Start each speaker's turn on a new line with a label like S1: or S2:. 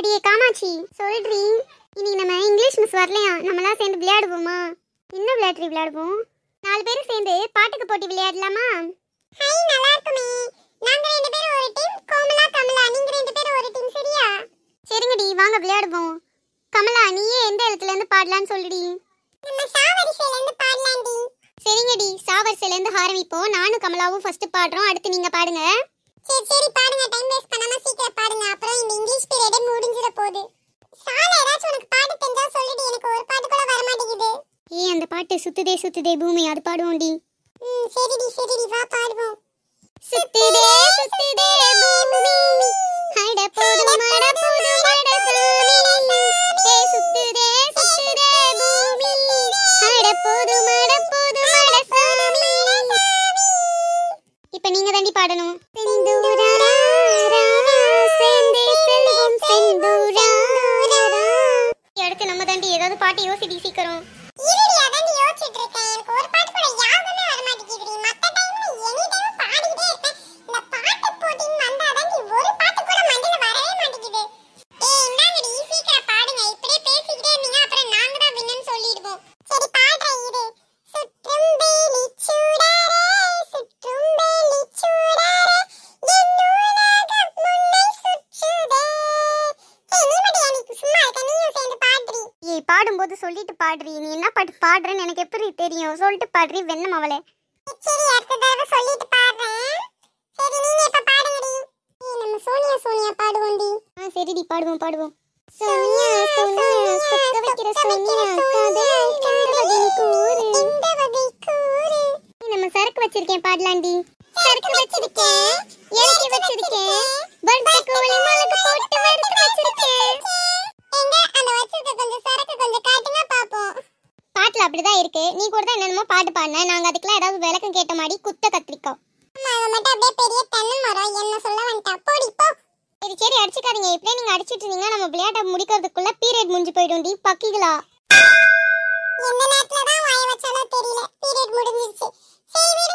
S1: அடியே காமாட்சி சொல்றி இன்னைக்கு நம்ம இங்கிலீஷ் மிஸ் வரலையா நம்மளாம் சேர்ந்து விளையாடுவோமா என்ன விளையாட்டு விளையாடுவோம் நாலு பேரும் சேர்ந்து பாட்டுக்கு போட்டி விளையாடலாமா ஹை நல்லா இருக்குமே நாங்க ரெண்டு பேரும் ஒரு டீம் கோமலா கமலா நீங்க ரெண்டு பேரும் ஒரு டீம் சரியா சரிங்கடி வாங்க விளையாடுவோம் கமலா நீயே எந்த இடத்துல இருந்து பாடலாம்னு சொல்லுடி நம்ம சாவரிசையில இருந்து பாடலாம்டி சரிங்கடி சாவரிசையில இருந்து ஆரம்பிப்போம் நானும் கமலாவும் ஃபர்ஸ்ட் பாடுறோம் அடுத்து நீங்க பாடுங்க சரி சரி பாடுங்க டைம் வேஸ்ட் பண்ணாம சீக்கிரம் பாடுங்க அப்புறம் இந்த இங்கிலீஷ் பீரியட் அந்த பாட்டு சுத்துதே சுத்துதே பூமி அது பாடுவோம்டி
S2: ம் சரிடி சரிடி வா பாடுவோம் சுத்துதே சுத்துதே பூமி அட போதும் அட
S1: போதும் அட சாமி ஏ சுத்துதே சுத்துதே பூமி அட போதும் அட போதும் அட சாமி இப்போ நீங்க தாண்டி பாடணும் செந்தூரா செந்தே செல்வம் செந்தூரா பாட்டு யோசிடி சீக்கிரம் பாடும்போது சொல்லிட்டு பாடுறி நீ என்ன பாட்டு பாடுறேன்னு எனக்கு எப்படி தெரியும் சொல்லிட்டு பாடுறி வெண்ணம் அவளே சரி அடுத்த தடவை சொல்லிட்டு பாடுறேன் சரி நீங்க இப்ப பாடுங்கடி நம்ம சோனியா சோனியா பாடுவோம் டி ஆ சரிடி பாடுவோம் பாடுவோம் சோனியா சோனியா சுத்த வைக்கிற சோனியா காதல் இருக்கேன் பாடலாண்டி சரக்கு வச்சிருக்கேன் இறக்கி வச்சிருக்கேன் பர்த்டே கோவலி மிளகு போட்டு வறுத்து
S2: வச்சிருக்கேன் எங்க அந்த வச்சிருக்க கொஞ்சம் சரக்கு கொஞ்சம் காட்டுங்க பாப்போம்
S1: பாட்டுல அப்படிதான் இருக்கு நீ கூட தான் என்னமோ பாட்டு பாடின நாங்க அதுக்கெல்லாம் ஏதாவது விளக்கம் கேட்ட மாதிரி குத்த கத்திரிக்கோம் அப்படியே பெரிய தென்னை மரம் என்ன சொல்ல வந்துட்டா போடி போ சரி சரி அடிச்சுக்காதீங்க இப்படியே நீங்க அடிச்சிட்டு இருந்தீங்கன்னா நம்ம விளையாட்டை முடிக்கிறதுக்குள்ள பீரியட் முடிஞ்சு போயிடும் டி பக்கிகளா என்ன நேரத்துல
S2: தான் வாய வச்சாலோ தெரியல பீரியட் முடிஞ்சிருச்சு சரி